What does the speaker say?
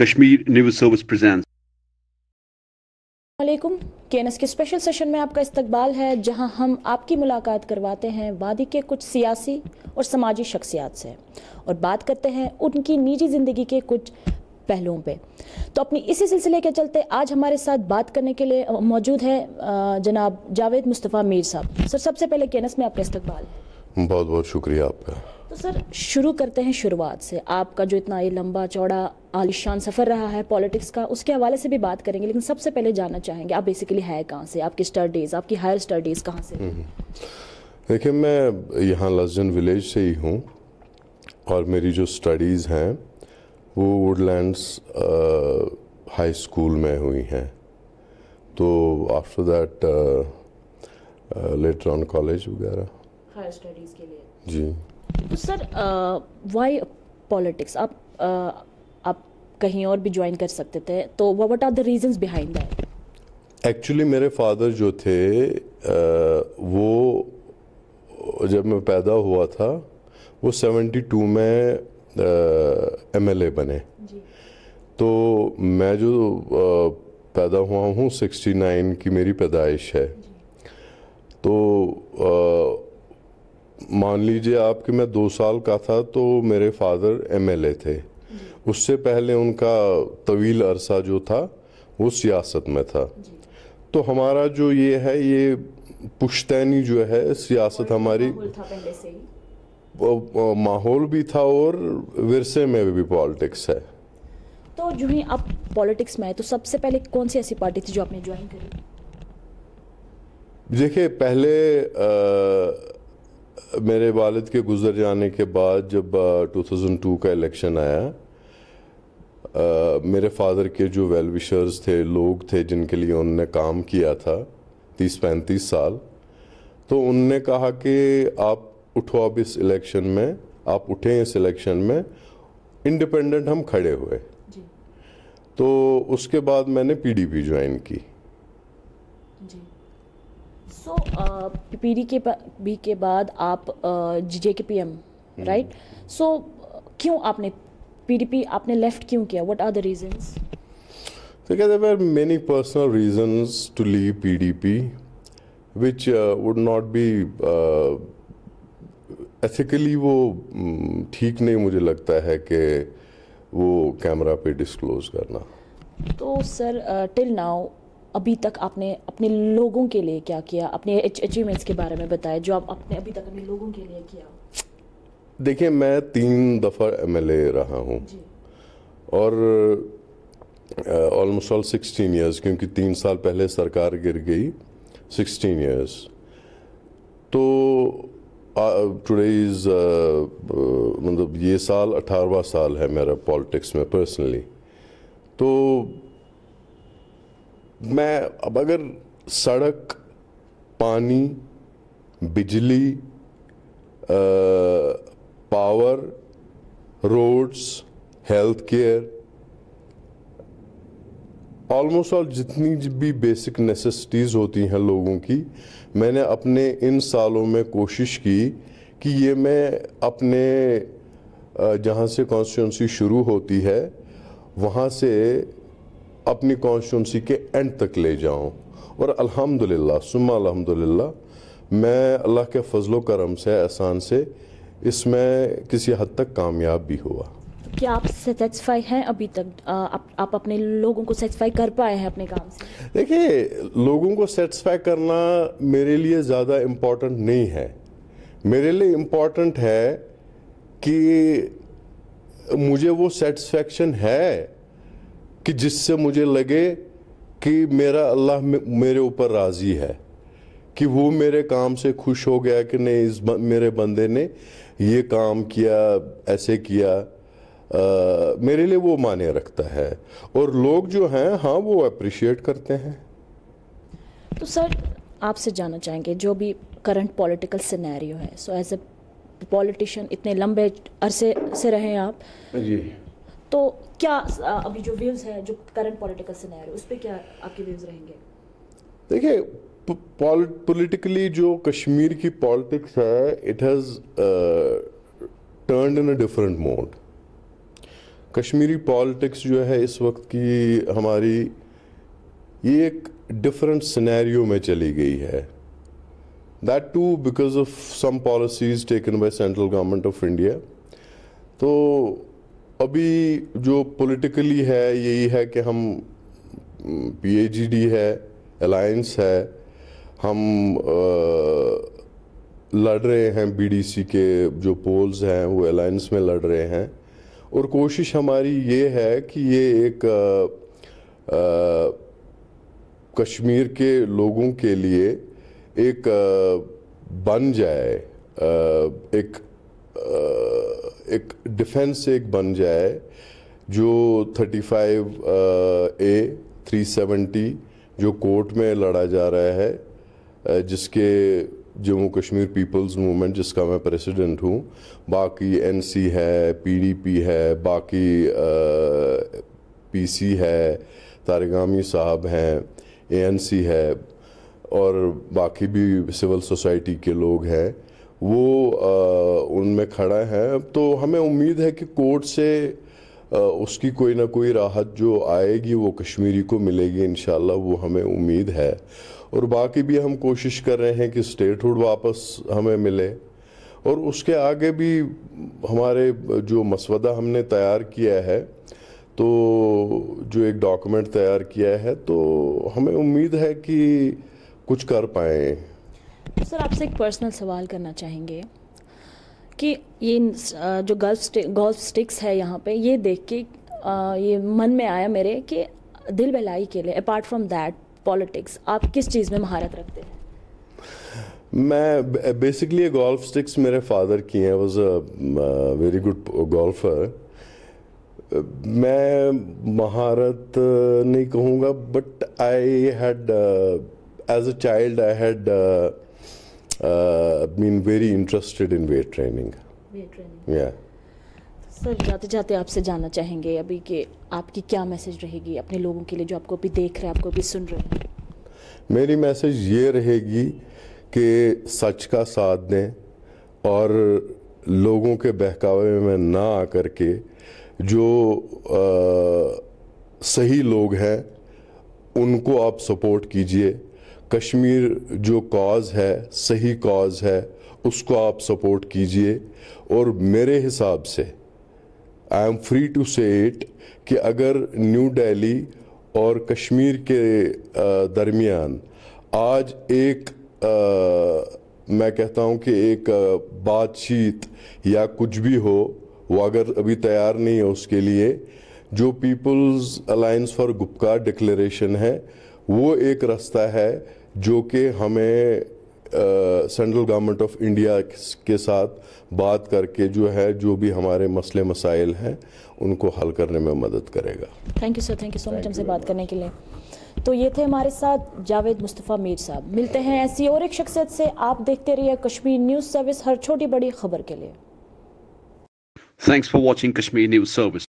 Kashmir news service present वालेकुम केनस के special session में आपका इस्तकबाल है जहां हम आपकी मुलाकात करवाते हैं वादी के कुछ सियासी और समाजी शख्सियात से और बात करते हैं उनकी निजी ज़िंदगी के कुछ पहलुओं पे तो अपनी इसी सिलसिले के चलते आज हमारे साथ बात करने के लिए मौजूद है जनाब जावेद मुस्तफ़ा मीर साहब सर सबसे पहले केनस में आपका इस्तकबाल बहुत बहुत शुक्रिया आपका तो सर शुरू करते हैं शुरुआत से आपका जो इतना ये लंबा चौड़ा आलिशान सफ़र रहा है पॉलिटिक्स का उसके हवाले से भी बात करेंगे लेकिन सबसे पहले जानना चाहेंगे आप बेसिकली है कहाँ से आपकी स्टडीज़ आपकी हायर स्टडीज़ कहाँ से हम्म, हम्म। देखिए मैं यहाँ लजन विलेज से ही हूँ और मेरी जो स्टडीज़ हैं वो वुडलैंड्स हाई स्कूल में हुई हैं तो after that later on college वगैरह हायर स्टडीज़ के लिए जी तो सर वाई पॉलिटिक्स आप आप कहीं और भी ज्वाइन कर सकते थे तो what are the reasons behind that actually मेरे फादर जो थे वो जब मैं पैदा हुआ था वो 72 में एमएलए बने जी। तो मैं जो पैदा हुआ हूँ 69 की मेरी पैदाइश है तो मान लीजिए आपके मैं दो साल का था तो मेरे फादर एमएलए थे उससे पहले उनका तवील अरसा जो था वो सियासत में था तो हमारा जो ये है ये पुश्तैनी जो है सियासत हमारी माहौल भी था और विरसे में भी पॉलिटिक्स है तो जो ही आप पॉलिटिक्स में आए तो सबसे पहले कौन सी ऐसी पार्टी थी जो आपने ज्वाइन करी देखिए पहले आ, मेरे वालिद के गुज़र जाने के बाद जब 2002 का इलेक्शन आया आ, मेरे फादर के जो वेल विशर्स थे लोग थे जिनके लिए उन्होंने काम किया था तीस पैंतीस साल तो उनने कहा कि आप उठो अब इस इलेक्शन में आप उठे इस इलेक्शन में इंडिपेंडेंट हम खड़े हुए तो उसके बाद मैंने पीडीपी ज्वाइन की जी सो पी डी के बी के बाद आप जी जे के पी एम राइट सो क्यों आपने पी डी पी आपने लेफ्ट क्यों किया वट आर द रीजंस देखिए there were many personal reasons to leave P which would not be ethically वो mm, ठीक नहीं मुझे लगता है कि वो कैमरा पे डिस्क्लोज करना तो सर टिल नाउ अभी तक आपने अपने लोगों के लिए क्या किया अपने अचीवमेंट्स के बारे में बताया जो आप अपने अभी तक अपने लोगों के लिए किया देखिए मैं तीन दफ़ा एम रहा हूँ और ऑलमोस्ट ऑल सिक्सटीन ईयर्स क्योंकि तीन साल पहले सरकार गिर गई सिक्सटीन ईयर्स तो टुडे इज़ मतलब ये साल अठारहवा साल है मेरा पॉलिटिक्स में पर्सनली तो मैं अब अगर सड़क पानी बिजली ah, power roads health care almost all जितनी भी बेसिक नेसेसिटीज़ होती हैं लोगों की मैंने अपने इन सालों में कोशिश की कि ये मैं अपने जहाँ से कॉन्स्टिट्यूंसी शुरू होती है वहाँ से अपनी कॉन्स्टिट्यूंसी के एंड तक ले जाऊँ और अल्हम्दुलिल्लाह सुम्मा अल्हम्दुलिल्लाह मैं अल्लाह के फजलो करम से एहसान से इसमें किसी हद तक कामयाब भी हुआ क्या आप सेटिस्फाई हैं अभी तक आप, आप अपने लोगों को सेटिस्फाई कर पाए हैं अपने काम से देखिए लोगों को सेटिस्फाई करना मेरे लिए ज़्यादा इम्पोर्टेंट नहीं है मेरे लिए इम्पोर्टेंट है कि मुझे वो सेटिस्फेक्शन है कि जिससे मुझे लगे कि मेरा अल्लाह मेरे ऊपर राज़ी है कि वो मेरे काम से खुश हो गया कि नहीं इस मेरे बंदे ने ये काम किया ऐसे किया आ, मेरे लिए वो माने रखता है और लोग जो हैं हाँ वो अप्रिशिएट करते हैं तो सर आपसे जानना चाहेंगे जो भी करंट पॉलिटिकल सिनेरियो है सो एज ए पॉलिटिशियन इतने लंबे अरसे से रहे आप जी तो क्या अभी जो व्यूज है जो करंट पॉलिटिकल सिनेरियो उस पर क्या आपके व्यूज रहेंगे देखिए पॉलिटिकली जो कश्मीर की पॉलिटिक्स है it has turn in a different mode Kashmiri politics जो है इस वक्त की हमारी ये एक डिफरेंट सिनेरियो में चली गई है that too because of some policies taken by central government of India तो अभी जो पॉलिटिकली है यही है कि हम पीएजीडी है अलायंस है हम आ, लड़ रहे हैं बीडीसी के जो पोल्स हैं वो अलायंस में लड़ रहे हैं और कोशिश हमारी ये है कि ये एक आ, आ, कश्मीर के लोगों के लिए एक बन जाए एक एक डिफेंस एक बन जाए जो 35 ए 370 जो कोर्ट में लड़ा जा रहा है uh, जिसके जम्मू कश्मीर पीपल्स मूवमेंट जिसका मैं प्रेसिडेंट हूँ बाकी एनसी है पीडीपी है बाकी पीसी uh, है तारेगामी साहब हैं एनसी है और बाकी भी सिविल सोसाइटी के लोग हैं वो आ, उनमें खड़ा है तो हमें उम्मीद है कि कोर्ट से आ, उसकी कोई ना कोई राहत जो आएगी वो कश्मीरी को मिलेगी इन वो हमें उम्मीद है और बाकी भी हम कोशिश कर रहे हैं कि स्टेटहुड वापस हमें मिले और उसके आगे भी हमारे जो मसवदा हमने तैयार किया है तो जो एक डॉक्यूमेंट तैयार किया है तो हमें उम्मीद है कि कुछ कर पाएँ सर आपसे एक पर्सनल सवाल करना चाहेंगे कि ये जो गल्फ गोल्फ स्टिक्स है यहाँ पे ये देख के ये मन में आया मेरे कि दिल बहलाई के लिए अपार्ट फ्रॉम दैट पॉलिटिक्स आप किस चीज़ में महारत रखते हैं मैं बेसिकली गोल्फ स्टिक्स मेरे फादर की हैं was a very good golfer मैं महारत नहीं कहूँगा but I had as a child I had uh, been very interested in weight training. Weight training. Yeah. Sir जाते जाते आपसे जानना चाहेंगे अभी कि आपकी क्या मैसेज रहेगी अपने लोगों के लिए जो आपको अभी देख रहे हैं आपको अभी सुन रहे हैं मेरी मैसेज ये रहेगी कि सच का साथ दें और लोगों के बहकावे में ना आकर के जो आ, सही लोग हैं उनको आप सपोर्ट कीजिए कश्मीर जो कॉज है सही कॉज है उसको आप सपोर्ट कीजिए और मेरे हिसाब से I am free to say it कि अगर न्यू दिल्ली और कश्मीर के दरमियान आज एक आ, मैं कहता हूं कि एक बातचीत या कुछ भी हो वो अगर अभी तैयार नहीं है उसके लिए जो people's alliance for Gupkar declaration है वो एक रास्ता है जो कि हमें सेंट्रल गवर्नमेंट ऑफ इंडिया के साथ बात करके जो है जो भी हमारे मसले मसाइल हैं उनको हल करने में मदद करेगा thank you sir thank you so much हमसे बात करने के लिए तो ये थे हमारे साथ जावेद मुस्तफ़ा मीर साहब मिलते हैं ऐसी और एक शख्सियत से आप देखते रहिए कश्मीर न्यूज़ सर्विस हर छोटी बड़ी खबर के लिए thanks for watching Kashmir news service